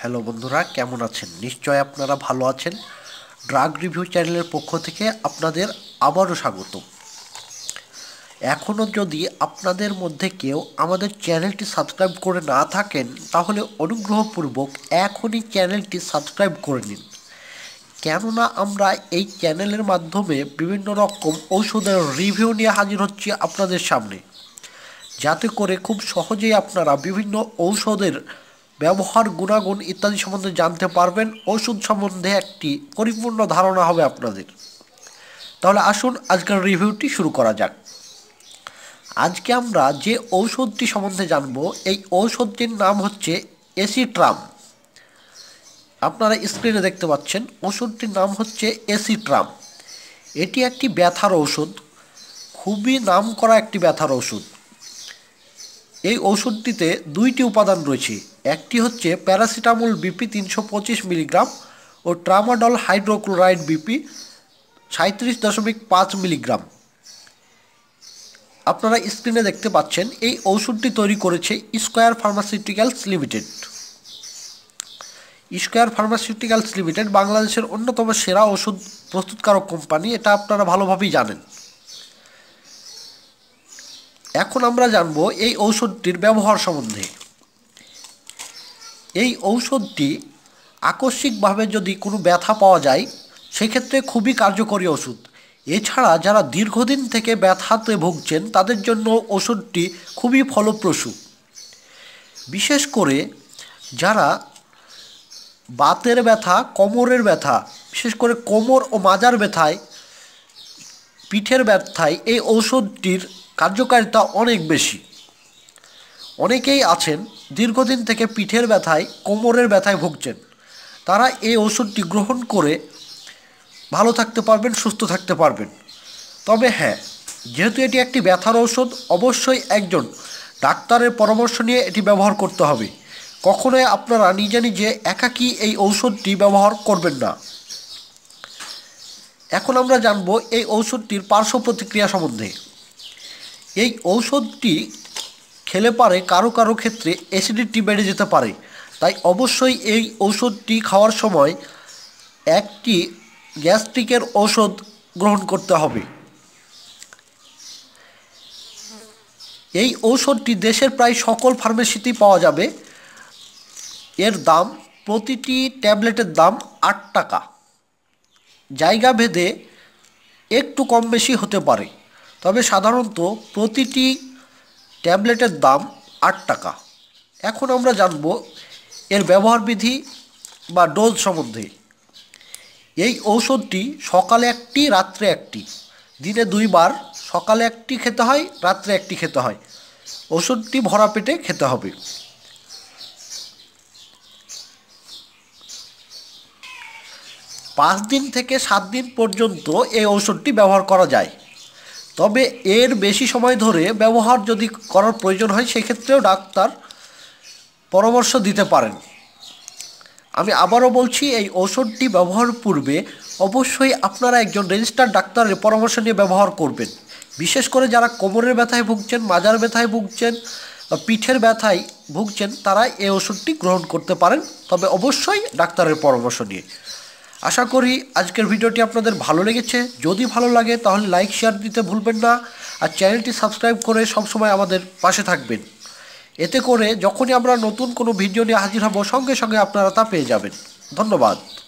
hello বন্ধুরা কেমন আছেন নিশ্চয় আপনারা ভালো আছেন ড্রাগ রিভিউ চ্যানেলের পক্ষ থেকে আপনাদের আবারও স্বাগত এখনও যদি আপনাদের মধ্যে কেউ আমাদের চ্যানেলটি সাবস্ক্রাইব করে না থাকেন তাহলে অনুগ্রহপূর্বক এখনই চ্যানেলটি সাবস্ক্রাইব করে নিন কেননা আমরা এই চ্যানেলের মাধ্যমে বিভিন্ন রকম ঔষধের রিভিউ নিয়ে হাজির হচ্ছি আপনাদের সামনে যাতে করে খুব সহজেই আপনারা বিভিন্ন ঔষধের ব্যবহার গুণাগুণ ইত্যাদি সম্বন্ধে জানতে পারবেন ওষুধ সম্বন্ধে একটি পরিপূর্ণ ধারণা হবে আপনাদের তাহলে আসুন আজকের রিভিউটি শুরু করা যাক আজকে আমরা যে ঔষধটি সম্বন্ধে জানব এই ঔষধটির নাম হচ্ছে এসিট্রাম আপনারা স্ক্রিনে দেখতে পাচ্ছেন ওষুধটির নাম হচ্ছে এসিট্রাম এটি একটি ব্যথার ঔষধ খুবই নাম করা একটি ব্যথার ওষুধ এই ওষুধটিতে দুইটি উপাদান রয়েছে একটি হচ্ছে প্যারাসিটামল বিপি তিনশো মিলিগ্রাম ও ট্রামাডল হাইড্রোক্লোরাইড বিপি সাঁত্রিশ দশমিক পাঁচ মিলিগ্রাম আপনারা স্ক্রিনে দেখতে পাচ্ছেন এই ঔষধটি তৈরি করেছে square pharmaceuticals limited square pharmaceuticals limited বাংলাদেশের অন্যতম সেরা ওষুধ প্রস্তুতকারক কোম্পানি এটা আপনারা ভালোভাবেই জানেন এখন আমরা জানব এই ঔষধটির ব্যবহার সম্বন্ধে এই ঔষধটি আকস্মিকভাবে যদি কোনো ব্যথা পাওয়া যায় সেক্ষেত্রে খুবই কার্যকরী ওষুধ এছাড়া যারা দীর্ঘদিন থেকে ব্যথাতে ভুগছেন তাদের জন্য ওষুধটি খুবই ফলপ্রসূ বিশেষ করে যারা বাতের ব্যথা কোমরের ব্যথা বিশেষ করে কোমর ও মাজার ব্যথায় পিঠের ব্যথায় এই ঔষধটির কার্যকারিতা অনেক বেশি অনেকেই আছেন দীর্ঘদিন থেকে পিঠের ব্যথায় কোমরের ব্যথায় ভুগছেন তারা এই ওষুধটি গ্রহণ করে ভালো থাকতে পারবেন সুস্থ থাকতে পারবেন তবে হ্যাঁ যেহেতু এটি একটি ব্যথার ঔষধ অবশ্যই একজন ডাক্তারের পরামর্শ নিয়ে এটি ব্যবহার করতে হবে কখনোই আপনারা নিজে নিজে একাকি এই ঔষধটি ব্যবহার করবেন না এখন আমরা জানব এই ঔষধটির পার্শ্ব প্রতিক্রিয়া সম্বন্ধে এই ঔষধটি খেলে পারে কারো কারো ক্ষেত্রে অ্যাসিডিটি বেড়ে যেতে পারে তাই অবশ্যই এই ঔষধটি খাওয়ার সময় একটি গ্যাস্ট্রিকের ঔষধ গ্রহণ করতে হবে এই ঔষধটি দেশের প্রায় সকল ফার্মেসিতেই পাওয়া যাবে এর দাম প্রতিটি ট্যাবলেটের দাম আট টাকা জায়গা ভেদে একটু কম বেশি হতে পারে তবে সাধারণত প্রতিটি ট্যাবলেটের দাম আট টাকা এখন আমরা জানব এর ব্যবহার বিধি বা ডোজ সম্বন্ধে এই ঔষধটি সকালে একটি রাত্রে একটি দিনে দুইবার সকালে একটি খেতে হয় রাত্রে একটি খেতে হয় ওষুধটি ভরা পেটে খেতে হবে পাঁচ দিন থেকে সাত দিন পর্যন্ত এই ওষুধটি ব্যবহার করা যায় তবে এর বেশি সময় ধরে ব্যবহার যদি করার প্রয়োজন হয় সেক্ষেত্রেও ডাক্তার পরামর্শ দিতে পারেন আমি আবারও বলছি এই ওষুধটি ব্যবহার পূর্বে অবশ্যই আপনারা একজন রেজিস্টার ডাক্তারের পরামর্শ নিয়ে ব্যবহার করবেন বিশেষ করে যারা কোমরের ব্যথায় ভুগছেন মাজার ব্যথায় ভুগছেন পিঠের ব্যথায় ভুগছেন তারা এই ওষুধটি গ্রহণ করতে পারেন তবে অবশ্যই ডাক্তারের পরামর্শ নিয়ে আশা করি আজকের ভিডিওটি আপনাদের ভালো লেগেছে যদি ভালো লাগে তাহলে লাইক শেয়ার দিতে ভুলবেন না আর চ্যানেলটি সাবস্ক্রাইব করে সবসময় আমাদের পাশে থাকবেন এতে করে যখনই আমরা নতুন কোনো ভিডিও নিয়ে হাজির হব সঙ্গে সঙ্গে আপনারা তা পেয়ে যাবেন ধন্যবাদ